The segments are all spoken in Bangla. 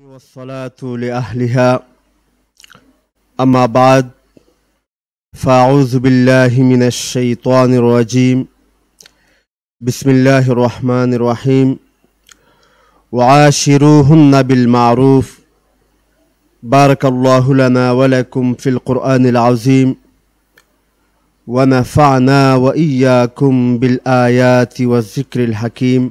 والصلاة لأهلها أما بعد فأعوذ بالله من الشيطان الرجيم بسم الله الرحمن الرحيم وعاشروهن بالمعروف بارك الله لنا ولكم في القرآن العظيم ونفعنا وإياكم بالآيات والذكر الحكيم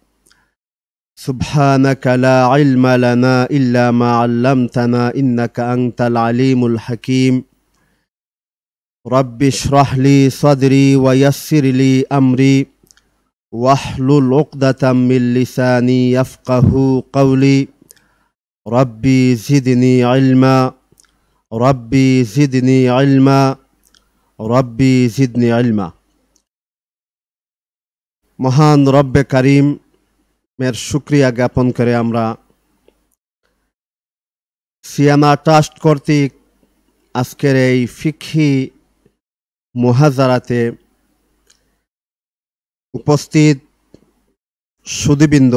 سبحانك لا علم لنا الا ما علمتنا انك انت العليم الحكيم رب اشرح لي صدري ويسر لي امري واحلل عقدة من لساني يفقه قولي ربي زدني علما ربي زدني علما ربي زدني علما مهان رب كريم এর সুক্রিয়া জ্ঞাপন করে আমরা সিয়ামা ট্রাস্ট কর্তৃক আজকের এই ফিক্ষি মহাজারাতে উপস্থিত সুদীবৃন্দ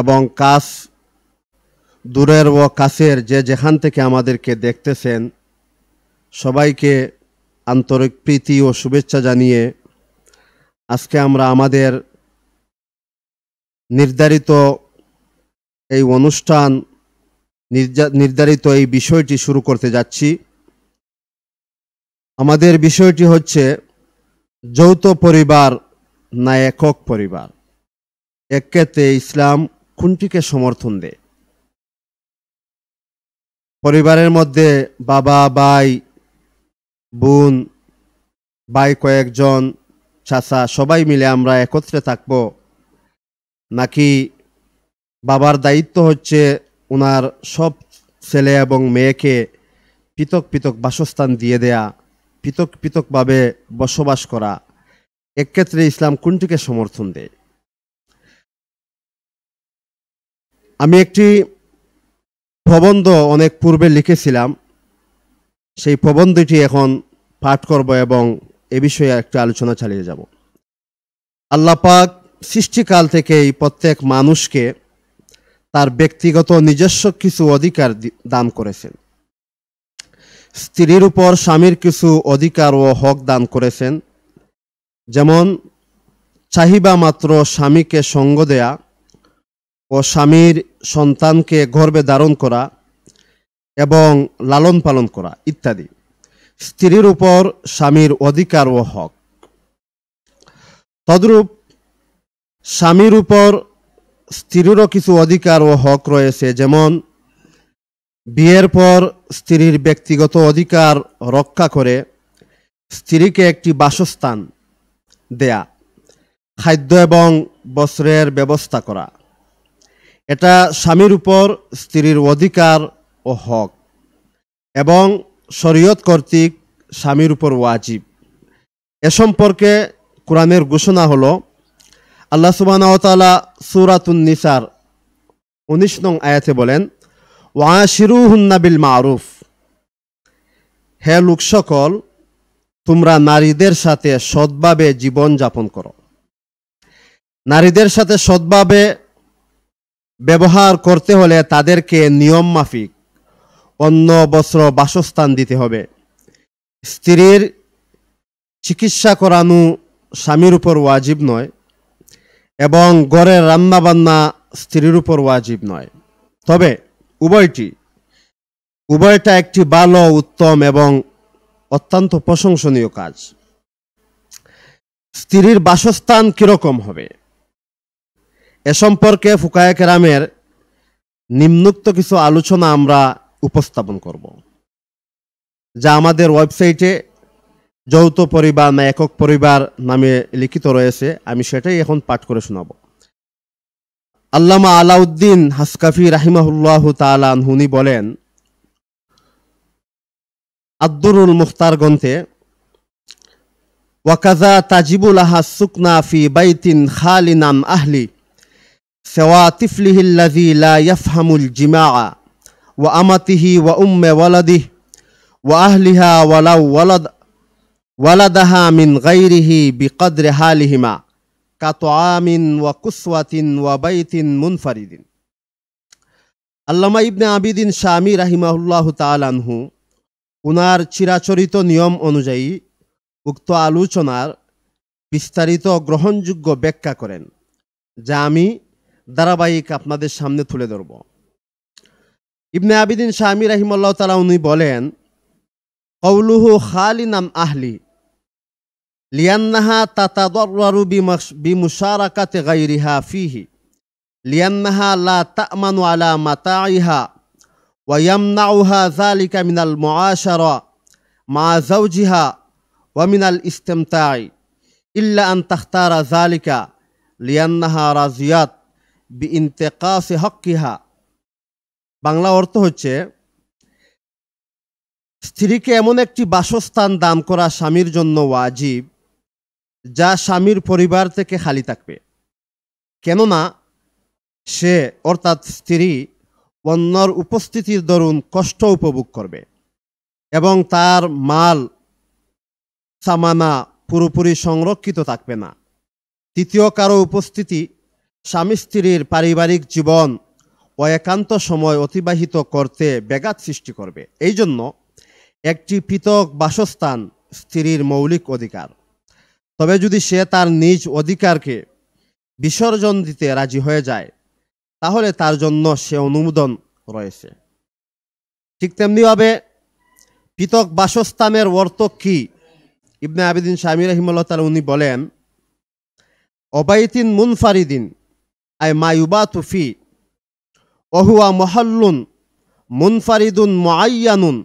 এবং কাস দূরের ও কাছের যে যেখান থেকে আমাদেরকে দেখতেছেন সবাইকে আন্তরিক প্রীতি ও শুভেচ্ছা জানিয়ে আজকে আমরা আমাদের নির্ধারিত এই অনুষ্ঠান নির্ধারিত এই বিষয়টি শুরু করতে যাচ্ছি আমাদের বিষয়টি হচ্ছে যৌথ পরিবার না একক পরিবার একেতে ইসলাম কোনটিকে সমর্থন দেয় পরিবারের মধ্যে বাবা ভাই বোন ভাই কয়েকজন চাচা সবাই মিলে আমরা একত্রে থাকবো নাকি বাবার দায়িত্ব হচ্ছে ওনার সব ছেলে এবং মেয়েকে পৃথক পৃথক বাসস্থান দিয়ে দেয়া পৃথক পৃথকভাবে বসবাস করা এক্ষেত্রে ইসলাম কোনটিকে সমর্থন দেয় আমি একটি প্রবন্ধ অনেক পূর্বে লিখেছিলাম সেই প্রবন্ধটি এখন পাঠ করব এবং এ বিষয়ে একটা আলোচনা চালিয়ে যাব আল্লাহ পাক সৃষ্টিকাল থেকেই প্রত্যেক মানুষকে তার ব্যক্তিগত নিজস্ব কিছু অধিকার দান করেছেন স্ত্রীর উপর স্বামীর কিছু অধিকার ও হক দান করেছেন যেমন চাহিবা মাত্র স্বামীকে সঙ্গ দেয়া ও স্বামীর সন্তানকে গর্বে ধারণ করা এবং লালন পালন করা ইত্যাদি স্ত্রীর উপর স্বামীর অধিকার ও হক তদ্রূপ স্বামীর উপর স্ত্রীরও কিছু অধিকার ও হক রয়েছে যেমন বিয়ের পর স্ত্রীর ব্যক্তিগত অধিকার রক্ষা করে স্ত্রীকে একটি বাসস্থান দেয়া খাদ্য এবং বস্ত্রের ব্যবস্থা করা এটা স্বামীর উপর স্ত্রীর অধিকার ও হক এবং শরীয়ত কর্তৃক স্বামীর উপর ওয়াজিব এ সম্পর্কে কোরআনের ঘোষণা হলো আল্লাহ সুরাতুন সুরাতুন্নিসার উনিশ নং আয়াতে বলেন ওয়া শিরু হুন্নাবিল মারুফ হে লোক সকল তোমরা নারীদের সাথে সদ্ভাবে জীবনযাপন করো নারীদের সাথে সদ্ভাবে ব্যবহার করতে হলে তাদেরকে নিয়ম মাফিক অন্য বস্ত্র বাসস্থান দিতে হবে স্ত্রীর চিকিৎসা করানো স্বামীর উপর ওয়াজিব নয় এবং গড়ের রান্নাবান্না স্ত্রীর উপর ওয়াজিব নয় তবে উভয়টি উভয়টা একটি ভালো উত্তম এবং অত্যন্ত প্রশংসনীয় কাজ স্ত্রীর বাসস্থান কীরকম হবে এ সম্পর্কে ফুকায়া কেরামের নিম্নুক্ত কিছু আলোচনা আমরা উপস্থাপন করব যা আমাদের ওয়েবসাইটে যৌথ পরিবার না একক পরিবার নামে লিখিত রয়েছে আমি সেটাই এখন পাঠ করে শোনাব আল্লামা আলাউদ্দিন হাসকাফি রাহিমাহুল্লাহ তালান হুনি বলেন আব্দুরুল মুখতার গ্রন্থে ওয়াকাজা তাজিবুল আহা সুকনা ফি বাইতিন খালিনাম আহলি সেওয়া তিফলিহিল্লাজি লা জিমা ওয়া আমাতিহি ওয়া উম্মে ওয়ালাদিহ ওয়া আহলিহা ওয়ালাউ ওয়ালাদ ওয়ালাদাহা মিন গাইরিহি বিকদ্রে হালিহিমা কাতোয়ামিন ওয়া কুসওয়াতিন ওয়া বাইতিন মুনফারিদিন আল্লামা ইবনে আবিদিন শামী রাহিমাহুল্লাহ তালানহু উনার চিরাচরিত নিয়ম অনুযায়ী উক্ত আলোচনার বিস্তারিত গ্রহণযোগ্য ব্যাখ্যা করেন যা আমি ধারাবাহিক আপনাদের সামনে তুলে ধরব ইবনে আবিদিন শামী রাহিমাল্লাহ তালা উনি বলেন قوله خالي نم أهلي لأنها تتضرر بمشاركة غيرها فيه لأنها لا تأمن على متاعها ويمنعها ذلك من المعاشرة مع زوجها ومن الاستمتاع إلا أن تختار ذلك لأنها راضيات بانتقاص حقها بانلا অর্থ হচ্ছে স্ত্রীকে এমন একটি বাসস্থান দান করা স্বামীর জন্য ওয়াজিব যা স্বামীর পরিবার থেকে খালি থাকবে কেননা সে অর্থাৎ স্ত্রী অন্যর উপস্থিতির দরুন কষ্ট উপভোগ করবে এবং তার মাল সামানা পুরোপুরি সংরক্ষিত থাকবে না তৃতীয় কারো উপস্থিতি স্বামী স্ত্রীর পারিবারিক জীবন ও একান্ত সময় অতিবাহিত করতে ব্যাঘাত সৃষ্টি করবে এই জন্য একটি পৃথক বাসস্থান স্ত্রীর মৌলিক অধিকার তবে যদি সে তার নিজ অধিকারকে বিসর্জন দিতে রাজি হয়ে যায় তাহলে তার জন্য সে অনুমোদন রয়েছে ঠিক তেমনিভাবে পৃথক বাসস্থানের অর্থ কী ইবনে আবিদিন শামী রহিমুল্লাহ তালা উনি বলেন অবাইতিন মুনফারিদিন আয় মায়ুবা তুফি অহুয়া মহাল্লুন মুনফারিদুন মোয়াইয়ানুন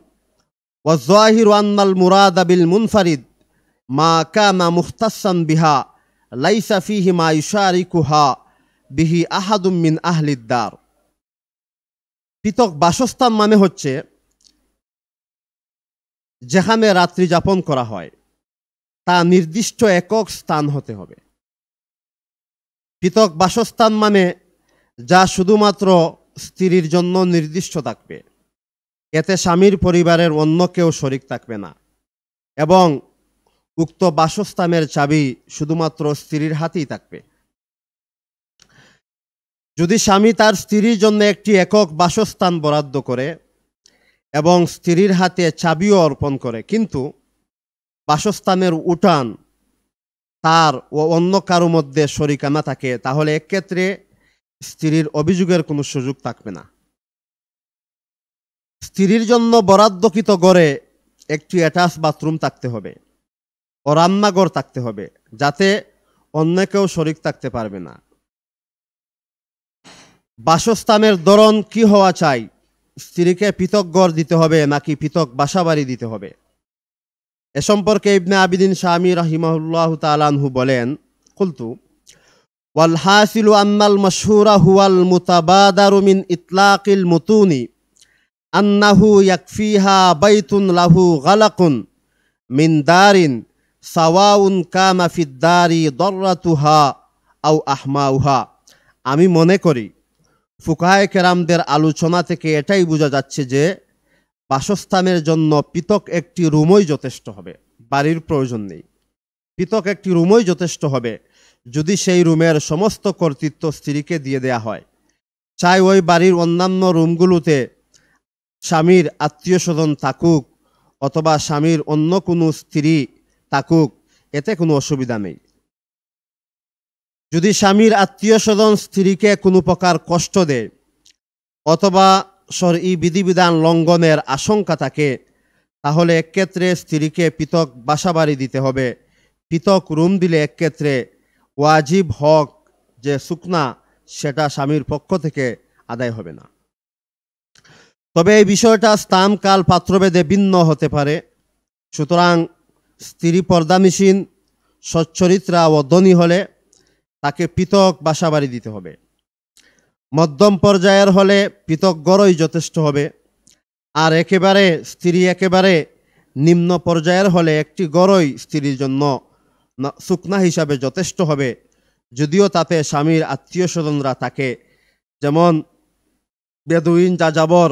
ওয়াজাহির আন্নাল মুরাদ বিল মুনফারিদ মা কানা মুখতাসান বিহা লাইসা ফিহি মা ইশারিকুহা বিহি আহাদুম্মিন আহলিদ্দার পৃথক বাসস্থান মানে হচ্ছে যেখানে রাত্রি যাপন করা হয় তা নির্দিষ্ট একক স্থান হতে হবে পৃথক বাসস্থান মানে যা শুধুমাত্র স্ত্রীর জন্য নির্দিষ্ট থাকবে এতে স্বামীর পরিবারের অন্য কেউ শরিক থাকবে না এবং উক্ত বাসস্থানের চাবি শুধুমাত্র স্ত্রীর হাতেই থাকবে যদি স্বামী তার স্ত্রীর জন্য একটি একক বাসস্থান বরাদ্দ করে এবং স্ত্রীর হাতে চাবিও অর্পণ করে কিন্তু বাসস্থানের উঠান তার ও অন্য কারো মধ্যে শরিকানা থাকে তাহলে এক্ষেত্রে স্ত্রীর অভিযোগের কোনো সুযোগ থাকবে না স্ত্রীর জন্য বরাদ্দকৃত গড়ে একটি অ্যাটাচ বাথরুম থাকতে হবে ও রান্নাঘর থাকতে হবে যাতে অন্য কেউ শরিক থাকতে পারবে না বাসস্থানের ধরন কি হওয়া চাই স্ত্রীকে পৃথক গড় দিতে হবে নাকি পৃথক বাসাবাড়ি দিতে হবে এ সম্পর্কে ইবনে আবিদিন শামী রাহিমাহুল্লাহ তালানহু বলেন কুলতু ওয়াল হাসিল আন্নাল মশহুরা হুয়াল মুতাবাদারু মিন ইতলাকিল মুতুনি আন্নাহু ইয়াকফিহা বাইতুন লাহু গালাকুন মিন দারিন সাওয়াউন কামাফিদ্দারি দর্রাতুহা আউ আহমাউহা আমি মনে করি ফুকায় কেরামদের আলোচনা থেকে এটাই বোঝা যাচ্ছে যে বাসস্থানের জন্য পৃথক একটি রুমই যথেষ্ট হবে বাড়ির প্রয়োজন নেই পৃথক একটি রুমই যথেষ্ট হবে যদি সেই রুমের সমস্ত কর্তৃত্ব স্ত্রীকে দিয়ে দেয়া হয় চাই ওই বাড়ির অন্যান্য রুমগুলোতে স্বামীর আত্মীয় স্বজন থাকুক অথবা স্বামীর অন্য কোনো স্ত্রী থাকুক এতে কোনো অসুবিধা নেই যদি স্বামীর আত্মীয় স্বজন স্ত্রীকে কোনো প্রকার কষ্ট দেয় অথবা সর ই বিধিবিধান লঙ্ঘনের আশঙ্কা থাকে তাহলে একক্ষেত্রে স্ত্রীকে পৃথক বাসাবাড়ি দিতে হবে পৃথক রুম দিলে একক্ষেত্রে ওয়াজিব হক যে সুকনা সেটা স্বামীর পক্ষ থেকে আদায় হবে না তবে এই বিষয়টা স্থান কাল পাত্রভেদে ভিন্ন হতে পারে সুতরাং স্ত্রী মেশিন সচ্চরিত্রা ও ধনী হলে তাকে পৃথক বাসাবাড়ি দিতে হবে মধ্যম পর্যায়ের হলে পৃথক গড়ই যথেষ্ট হবে আর একেবারে স্ত্রী একেবারে নিম্ন পর্যায়ের হলে একটি গড়ই স্ত্রীর জন্য সুকনা হিসাবে যথেষ্ট হবে যদিও তাতে স্বামীর আত্মীয় স্বজনরা থাকে যেমন বেদুইন যাযাবর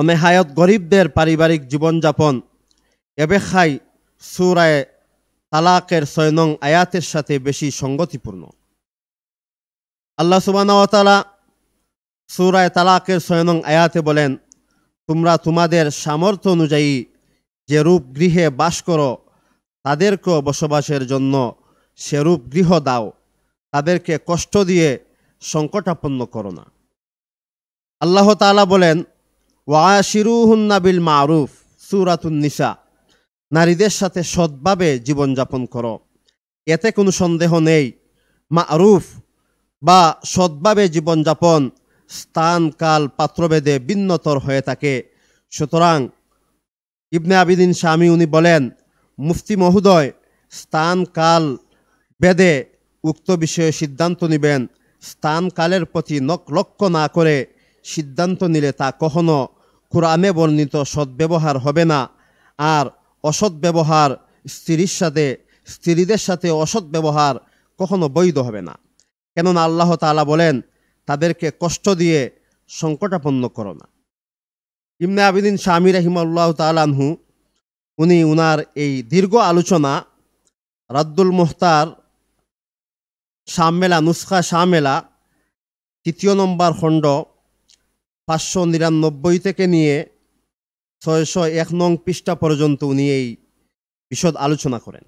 অনেহায়ত গরিবদের পারিবারিক জীবনযাপন এবেখাই সুরায় তালাকের ছয় নং আয়াতের সাথে বেশি সঙ্গতিপূর্ণ আল্লাহ সুবানাওয়াতালা সুরায় তালাকের ছয় নং আয়াতে বলেন তোমরা তোমাদের সামর্থ্য অনুযায়ী যে রূপ গৃহে বাস করো তাদেরকে বসবাসের জন্য সেরূপ গৃহ দাও তাদেরকে কষ্ট দিয়ে সংকটাপন্ন করো না আল্লাহ তালা বলেন ওয়াশিরুহুন্নাবিল বিল মারুফ সুরাতুন্নিসা নারীদের সাথে সৎভাবে জীবনযাপন করো এতে কোনো সন্দেহ নেই মারুফ বা সৎভাবে জীবনযাপন স্থান কাল পাত্রভেদে ভিন্নতর হয়ে থাকে সুতরাং ইবনে আবিদিন স্বামী উনি বলেন মুফতি মহোদয় স্থান কাল বেদে উক্ত বিষয়ে সিদ্ধান্ত নেবেন স্থান কালের প্রতি নক লক্ষ্য না করে সিদ্ধান্ত নিলে তা কখনো কোরআনে বর্ণিত সদ্ব্যবহার হবে না আর অসৎ ব্যবহার স্ত্রীর সাথে স্ত্রীদের সাথে অসৎ ব্যবহার কখনো বৈধ হবে না কেননা আল্লাহ তালা বলেন তাদেরকে কষ্ট দিয়ে সংকটাপন্ন করো না ইমনে আবিদিন শামির রহিমাল্লাহ তালানহু উনি উনার এই দীর্ঘ আলোচনা রাদ্দুল মোহতার শামেলা নুসখা শামেলা তৃতীয় নম্বর খণ্ড পাঁচশো নিরানব্বই থেকে নিয়ে ছয়শো এক নং পৃষ্ঠা পর্যন্ত উনি এই বিশদ আলোচনা করেন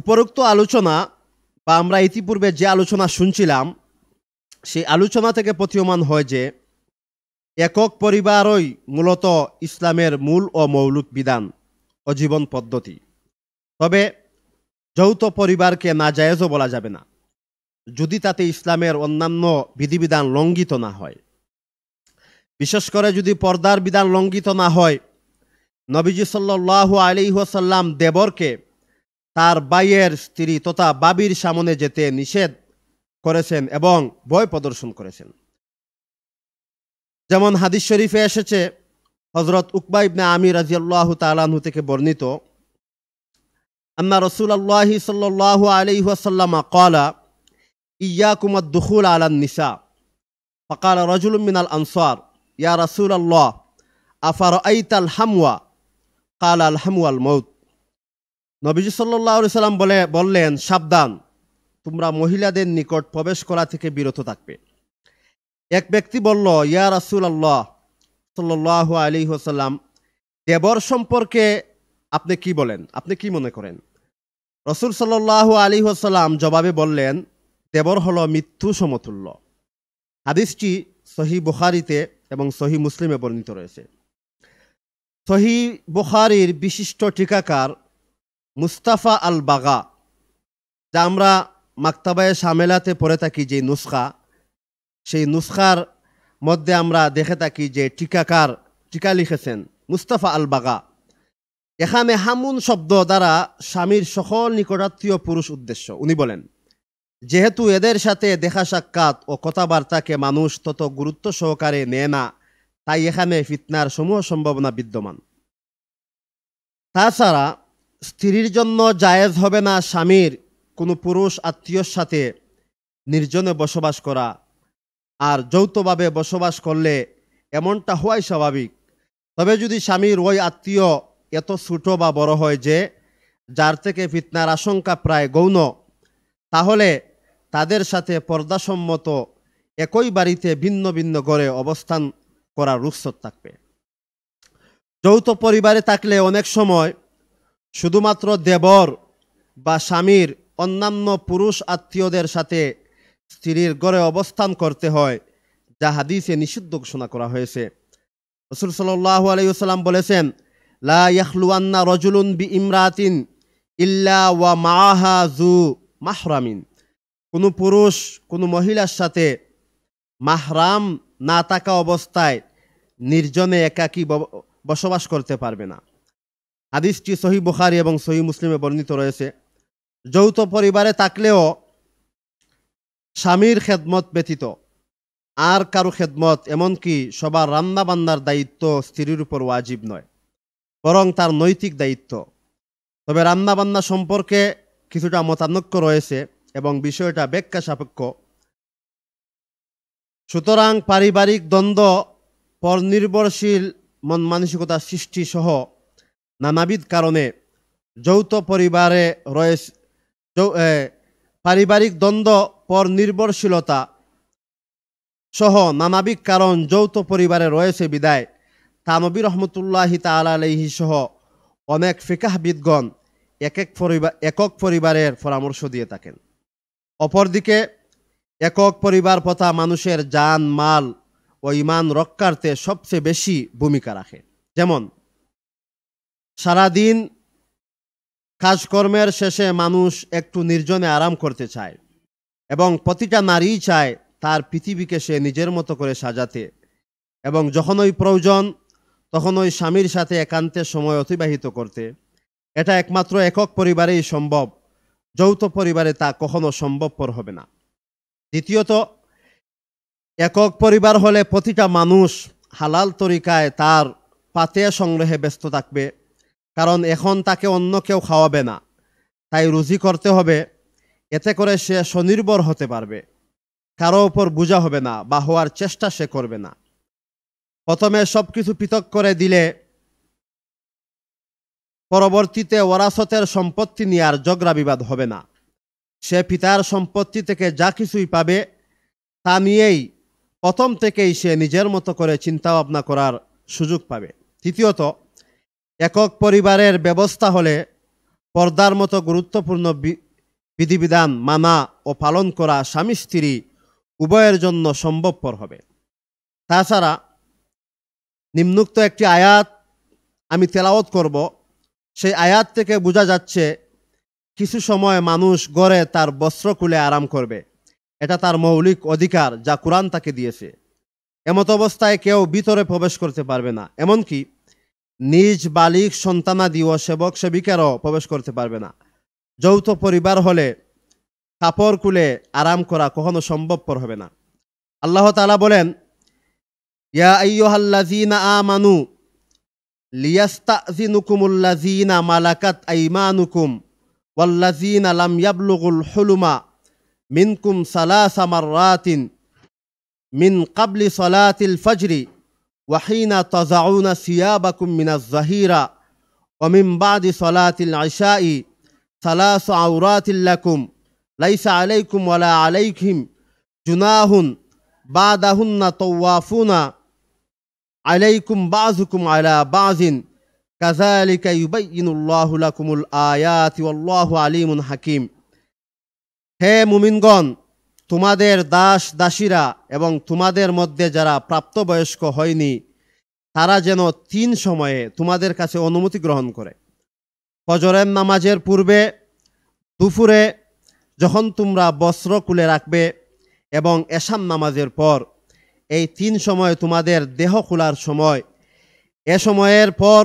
উপরোক্ত আলোচনা বা আমরা ইতিপূর্বে যে আলোচনা শুনছিলাম সেই আলোচনা থেকে প্রতীয়মান হয় যে একক পরিবারই মূলত ইসলামের মূল ও মৌলিক বিধান ও জীবন পদ্ধতি তবে যৌথ পরিবারকে না জায়েজও বলা যাবে না যদি তাতে ইসলামের অন্যান্য বিধিবিধান লঙ্ঘিত না হয় বিশেষ করে যদি পর্দার বিধান লঙ্ঘিত না হয় নবীজি সাল্লাহ ওসাল্লাম দেবরকে তার বাইয়ের স্ত্রী তথা বাবির সামনে যেতে নিষেধ করেছেন এবং ভয় প্রদর্শন করেছেন যেমন হাদিস শরীফে এসেছে হজরত উকবা ইবনে আমির রাজিয়াল্লাহ তালানহু থেকে বর্ণিত আম্মা রসুল আল্লাহি সাল্লাহ আলিহাসাল্লামা কলা ইয়া কুমার দুহুল আলান নিসা ফকাল রজুল মিনাল আনসার ইয়া রসুল আল্লাহ আফার আইত আল হামুয়া কাল আল হামুয়াল মৌত নবীজি সাল্লাহ সাল্লাম বলে বললেন সাবধান তোমরা মহিলাদের নিকট প্রবেশ করা থেকে বিরত থাকবে এক ব্যক্তি বলল ইয়া রাসুল আল্লাহ সাল্লাহ আলী হাসাল্লাম দেবর সম্পর্কে আপনি কি বলেন আপনি কি মনে করেন রসুল সাল্লাহ আলী হাসাল্লাম জবাবে বললেন দেবর হল মৃত্যু সমতুল্য হাদিসটি সহি বুখারিতে এবং সহি মুসলিমে বর্ণিত রয়েছে সহি বুখারির বিশিষ্ট টিকাকার মুস্তাফা আল বাগা যা আমরা মাক্তাবায় সামেলাতে পড়ে থাকি যে নুসখা সেই নুসখার মধ্যে আমরা দেখে থাকি যে টিকাকার টিকা লিখেছেন মুস্তাফা আল বাগা এখানে হামুন শব্দ দ্বারা স্বামীর সকল নিকটাত্মীয় পুরুষ উদ্দেশ্য উনি বলেন যেহেতু এদের সাথে দেখা সাক্ষাৎ ও কথাবার্তাকে মানুষ তত গুরুত্ব সহকারে নেয় না তাই এখানে ফিতনার সমূহ সম্ভাবনা বিদ্যমান তাছাড়া স্ত্রীর জন্য জায়েজ হবে না স্বামীর কোনো পুরুষ আত্মীয়র সাথে নির্জনে বসবাস করা আর যৌথভাবে বসবাস করলে এমনটা হওয়াই স্বাভাবিক তবে যদি স্বামীর ওই আত্মীয় এত ছোট বা বড় হয় যে যার থেকে ফিতনার আশঙ্কা প্রায় গৌণ তাহলে তাদের সাথে পর্দাসম্মত একই বাড়িতে ভিন্ন ভিন্ন ঘরে অবস্থান করার রুখসত থাকবে যৌথ পরিবারে থাকলে অনেক সময় শুধুমাত্র দেবর বা স্বামীর অন্যান্য পুরুষ আত্মীয়দের সাথে স্ত্রীর গড়ে অবস্থান করতে হয় যা হাদিসে নিষিদ্ধ ঘোষণা করা হয়েছে রসুল সাল্লাহ আলাইসাল্লাম বলেছেন লা ইয়াহলুয়ান্না রজুলুন বি ইমরাতিন ইল্লা ওয়া মাহা জু মাহরামিন কোনো পুরুষ কোনো মহিলার সাথে মাহরাম না থাকা অবস্থায় নির্জনে একাকী বসবাস করতে পারবে না হাদিসটি সহি বুখারি এবং সহি মুসলিমে বর্ণিত রয়েছে যৌথ পরিবারে থাকলেও স্বামীর খেদমত ব্যতীত আর কারো খেদমত এমনকি সবার রান্নাবান্নার দায়িত্ব স্ত্রীর উপর ওয়াজিব নয় বরং তার নৈতিক দায়িত্ব তবে রান্নাবান্না সম্পর্কে কিছুটা মতানৈক্য রয়েছে এবং বিষয়টা ব্যাখ্যা সাপেক্ষ সুতরাং পারিবারিক দ্বন্দ্ব পর নির্ভরশীল মন মানসিকতা সৃষ্টি সহ নানাবিধ কারণে যৌথ পরিবারে রয়েছে পারিবারিক দ্বন্দ্ব পর নির্ভরশীলতা সহ নানাবিক কারণ যৌথ পরিবারে রয়েছে বিদায় তামবির রহমতুল্লাহি তালাহি সহ অনেক ফিকাহবিদগণ এক এক পরিবার একক পরিবারের পরামর্শ দিয়ে থাকেন অপরদিকে একক পরিবার প্রথা মানুষের যান মাল ও ইমান রক্ষার্থে সবচেয়ে বেশি ভূমিকা রাখে যেমন সারাদিন কাজকর্মের শেষে মানুষ একটু নির্জনে আরাম করতে চায় এবং প্রতিটা নারীই চায় তার পৃথিবীকে সে নিজের মতো করে সাজাতে এবং যখনই প্রয়োজন তখন ওই স্বামীর সাথে একান্তে সময় অতিবাহিত করতে এটা একমাত্র একক পরিবারেই সম্ভব যৌথ পরিবারে তা কখনো সম্ভবপর হবে না দ্বিতীয়ত একক পরিবার হলে প্রতিটা মানুষ হালাল তরিকায় তার পাতে সংগ্রহে ব্যস্ত থাকবে কারণ এখন তাকে অন্য কেউ খাওয়াবে না তাই রুজি করতে হবে এতে করে সে স্বনির্ভর হতে পারবে কারো ওপর বোঝা হবে না বা হওয়ার চেষ্টা সে করবে না প্রথমে সব কিছু পৃথক করে দিলে পরবর্তীতে ওরাসতের সম্পত্তি নিয়ে আর ঝগড়া বিবাদ হবে না সে পিতার সম্পত্তি থেকে যা কিছুই পাবে তা নিয়েই প্রথম থেকেই সে নিজের মতো করে চিন্তা ভাবনা করার সুযোগ পাবে তৃতীয়ত একক পরিবারের ব্যবস্থা হলে পর্দার মতো গুরুত্বপূর্ণ বিধিবিধান মানা ও পালন করা স্বামী স্ত্রী উভয়ের জন্য সম্ভবপর হবে তাছাড়া নিম্নুক্ত একটি আয়াত আমি তেলাওত করব সেই আয়াত থেকে বোঝা যাচ্ছে কিছু সময় মানুষ গড়ে তার বস্ত্র খুলে আরাম করবে এটা তার মৌলিক অধিকার যা কোরআন তাকে দিয়েছে এমত অবস্থায় কেউ ভিতরে প্রবেশ করতে পারবে না এমনকি নিজ বালিক সন্তানাদি ও সেবক সেবিকারও প্রবেশ করতে পারবে না যৌথ পরিবার হলে কাপড় কুলে আরাম করা কখনো সম্ভবপর হবে না আল্লাহ তালা বলেন ইয়া আইয়ুহাল্লাযীনা আমানু লিয়াস্তাযিনুকুমুল্লাযীনা মালাকাত আইমানুকুম ওয়াল্লাযীনা লাম ইয়াবলুগুল হুলুমা মিনকুম সালাসা মাররাতিন মিন কাবলি সলাতিল ফজরি وحين تضعون ثيابكم من الظهيرة ومن بعد صلاة العشاء ثلاث عورات لكم ليس عليكم ولا عليكم جناه بعدهن طوافون عليكم بعضكم على بعض كذلك يبين الله لكم الآيات والله عليم حكيم হে মুমিনগণ তোমাদের দাস দাসীরা এবং তোমাদের মধ্যে যারা প্রাপ্তবয়স্ক হয়নি তারা যেন তিন সময়ে তোমাদের কাছে অনুমতি গ্রহণ করে ফজরের নামাজের পূর্বে দুপুরে যখন তোমরা বস্ত্র কুলে রাখবে এবং এসাম নামাজের পর এই তিন সময় তোমাদের দেহ খোলার সময় এ সময়ের পর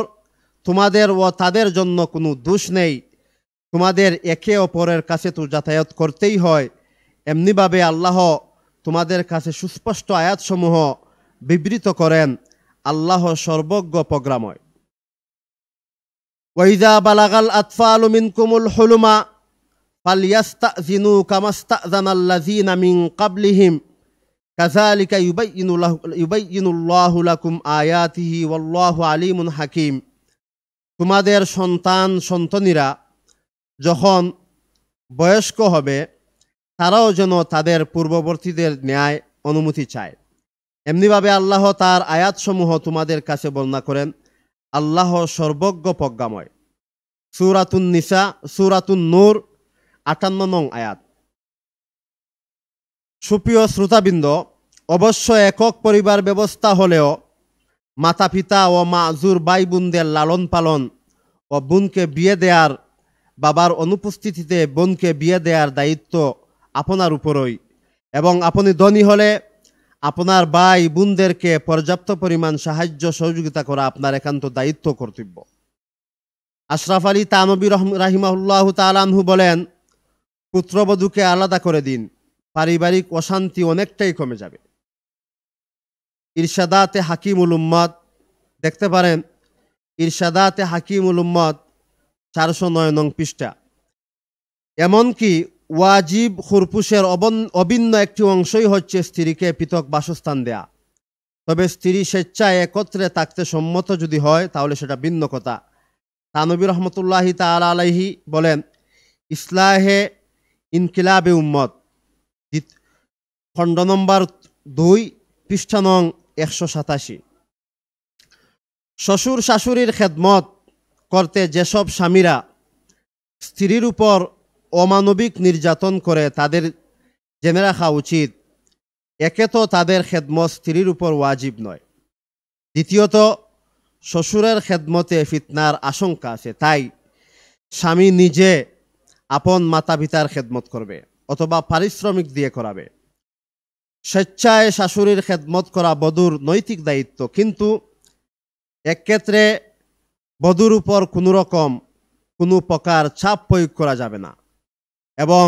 তোমাদের ও তাদের জন্য কোনো দোষ নেই তোমাদের একে অপরের কাছে তো যাতায়াত করতেই হয় এমনিভাবে আল্লাহ তোমাদের কাছে সুস্পষ্ট আয়াতসমূহ বিবৃত করেন আল্লাহ সর্বজ্ঞ প্রোগ্রাময় ওয়াইদা বালাগাল আতফা আতফাল মিনকুমুল হলুমা ফালিয়াস্তাজিনু কামাস্তাজানাল্লাযিনা মিন কাবলিহিম কাযালিকা ইউবাইয়িনু ইউবাইয়িনুল্লাহু লাকুম আয়াতিহি ওয়াল্লাহু আলিমুন হাকিম তোমাদের সন্তান সন্তনীরা যখন বয়স্ক হবে তারাও যেন তাদের পূর্ববর্তীদের ন্যায় অনুমতি চায় এমনিভাবে আল্লাহ তার আয়াতসমূহ তোমাদের কাছে বর্ণনা করেন আল্লাহ সর্বজ্ঞ প্রজ্ঞাময় সুরাতুন নিসা সুরাতুন নূর আটান্ন নং আয়াত সুপ্রিয় শ্রোতাবৃন্দ অবশ্য একক পরিবার ব্যবস্থা হলেও মাতা পিতা ও মাজুর বাই বোনদের লালন পালন ও বোনকে বিয়ে দেয়ার বাবার অনুপস্থিতিতে বোনকে বিয়ে দেয়ার দায়িত্ব আপনার উপরই এবং আপনি ধনী হলে আপনার ভাই বোনদেরকে পর্যাপ্ত পরিমাণ সাহায্য সহযোগিতা করা আপনার একান্ত দায়িত্ব কর্তব্য আশরাফ আলী তানবী রাহিমাহুল্লাহ তালানহু বলেন পুত্রবধূকে আলাদা করে দিন পারিবারিক অশান্তি অনেকটাই কমে যাবে ইরশাদাতে হাকিমুল উম্মদ দেখতে পারেন ইরশাদাতে হাকিমুল উম্মদ চারশো নয় নং পৃষ্ঠা এমনকি ওয়াজিব খুরপুশের অভিন্ন একটি অংশই হচ্ছে স্ত্রীকে পৃথক বাসস্থান দেয়া তবে স্ত্রী স্বেচ্ছায় একত্রে থাকতে সম্মত যদি হয় তাহলে সেটা ভিন্ন কথা তানবির রহমতুল্লাহি তাল আলাইহি বলেন ইসলাহে ইনকিলাবে উম্মত খণ্ড নম্বর দুই পৃষ্ঠা নং একশো সাতাশি শ্বশুর শাশুড়ির খেদমত করতে যেসব স্বামীরা স্ত্রীর উপর অমানবিক নির্যাতন করে তাদের জেনে রাখা উচিত একে তো তাদের খেদমত স্ত্রীর উপর ওয়াজিব নয় দ্বিতীয়ত শ্বশুরের খেদমতে ফিতনার আশঙ্কা আছে তাই স্বামী নিজে আপন মাতা পিতার খেদমত করবে অথবা পারিশ্রমিক দিয়ে করাবে স্বেচ্ছায় শাশুড়ির খেদমত করা বধুর নৈতিক দায়িত্ব কিন্তু একক্ষেত্রে বধুর উপর কোনো রকম কোনো প্রকার চাপ প্রয়োগ করা যাবে না এবং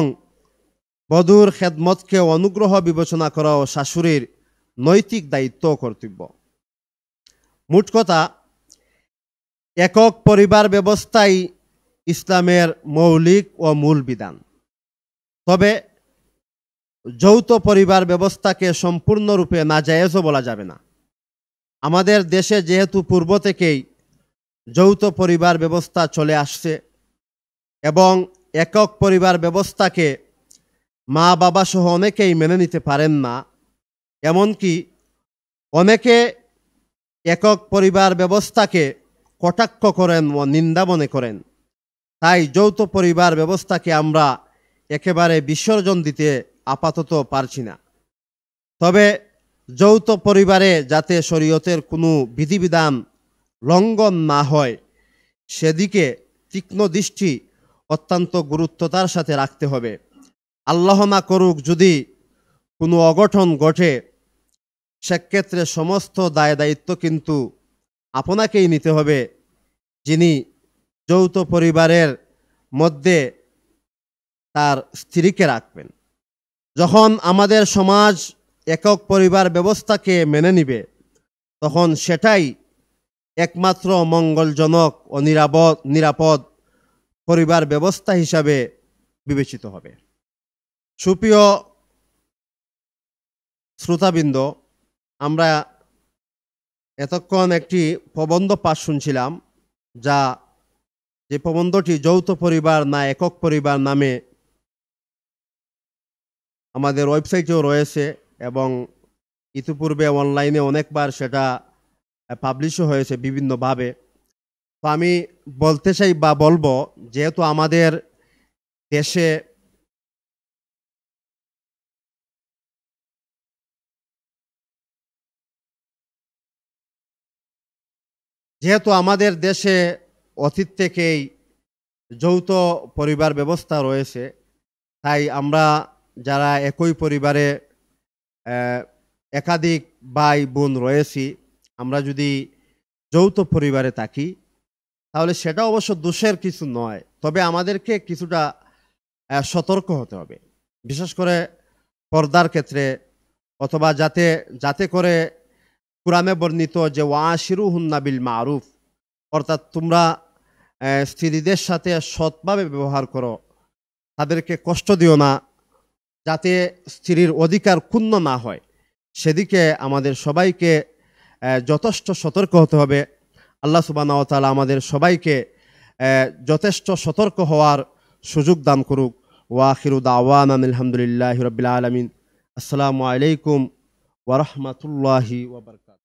বধুর খেদমতকে অনুগ্রহ বিবেচনা করাও শাশুড়ির নৈতিক দায়িত্ব কর্তব্য মোট কথা একক পরিবার ব্যবস্থাই ইসলামের মৌলিক ও মূল বিধান তবে যৌথ পরিবার ব্যবস্থাকে সম্পূর্ণরূপে না যায়জও বলা যাবে না আমাদের দেশে যেহেতু পূর্ব থেকেই যৌথ পরিবার ব্যবস্থা চলে আসছে এবং একক পরিবার ব্যবস্থাকে মা বাবা সহ অনেকেই মেনে নিতে পারেন না এমনকি অনেকে একক পরিবার ব্যবস্থাকে কটাক্ষ করেন ও নিন্দা মনে করেন তাই যৌথ পরিবার ব্যবস্থাকে আমরা একেবারে বিসর্জন দিতে আপাতত পারছি না তবে যৌথ পরিবারে যাতে শরীয়তের কোনো বিধিবিধান লঙ্ঘন না হয় সেদিকে তীক্ষ্ণ দৃষ্টি অত্যন্ত গুরুত্বতার সাথে রাখতে হবে আল্লাহমা করুক যদি কোনো অগঠন ঘটে সেক্ষেত্রে সমস্ত দায় দায়িত্ব কিন্তু আপনাকেই নিতে হবে যিনি যৌথ পরিবারের মধ্যে তার স্ত্রীকে রাখবেন যখন আমাদের সমাজ একক পরিবার ব্যবস্থাকে মেনে নিবে তখন সেটাই একমাত্র মঙ্গলজনক ও নিরাপদ নিরাপদ পরিবার ব্যবস্থা হিসাবে বিবেচিত হবে সুপ্রিয় শ্রোতাবৃন্দ আমরা এতক্ষণ একটি প্রবন্ধ পাঠ শুনছিলাম যা যে প্রবন্ধটি যৌথ পরিবার না একক পরিবার নামে আমাদের ওয়েবসাইটেও রয়েছে এবং ইতিপূর্বে অনলাইনে অনেকবার সেটা পাবলিশও হয়েছে বিভিন্নভাবে তো আমি বলতে চাই বা বলবো যেহেতু আমাদের দেশে যেহেতু আমাদের দেশে অতীত থেকেই যৌথ পরিবার ব্যবস্থা রয়েছে তাই আমরা যারা একই পরিবারে একাধিক ভাই বোন রয়েছি আমরা যদি যৌথ পরিবারে থাকি তাহলে সেটা অবশ্য দোষের কিছু নয় তবে আমাদেরকে কিছুটা সতর্ক হতে হবে বিশেষ করে পর্দার ক্ষেত্রে অথবা যাতে যাতে করে কুরামে বর্ণিত যে ওয়াশিরু হুন্নাবিল মারুফ অর্থাৎ তোমরা স্ত্রীদের সাথে সৎভাবে ব্যবহার করো তাদেরকে কষ্ট দিও না যাতে স্ত্রীর অধিকার ক্ষুণ্ণ না হয় সেদিকে আমাদের সবাইকে যথেষ্ট সতর্ক হতে হবে আল্লাহ তালা আমাদের সবাইকে যথেষ্ট সতর্ক হওয়ার সুযোগ দান করুক ওয়াখিরুদ আওয়ান আলহামদুলিল্লাহ রবিল আলমিন আসসালামু আলাইকুম ওরহমতুল্লাহি ওবরক